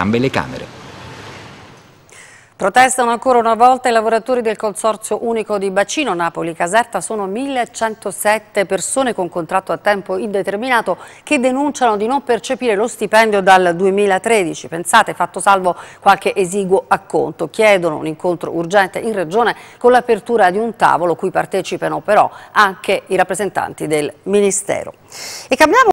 entrambe le Camere. Protestano ancora una volta i lavoratori del Consorzio Unico di Bacino Napoli-Caserta. Sono 1107 persone con contratto a tempo indeterminato che denunciano di non percepire lo stipendio dal 2013. Pensate, fatto salvo qualche esiguo acconto. Chiedono un incontro urgente in Regione con l'apertura di un tavolo cui partecipano però anche i rappresentanti del Ministero. E cambiamo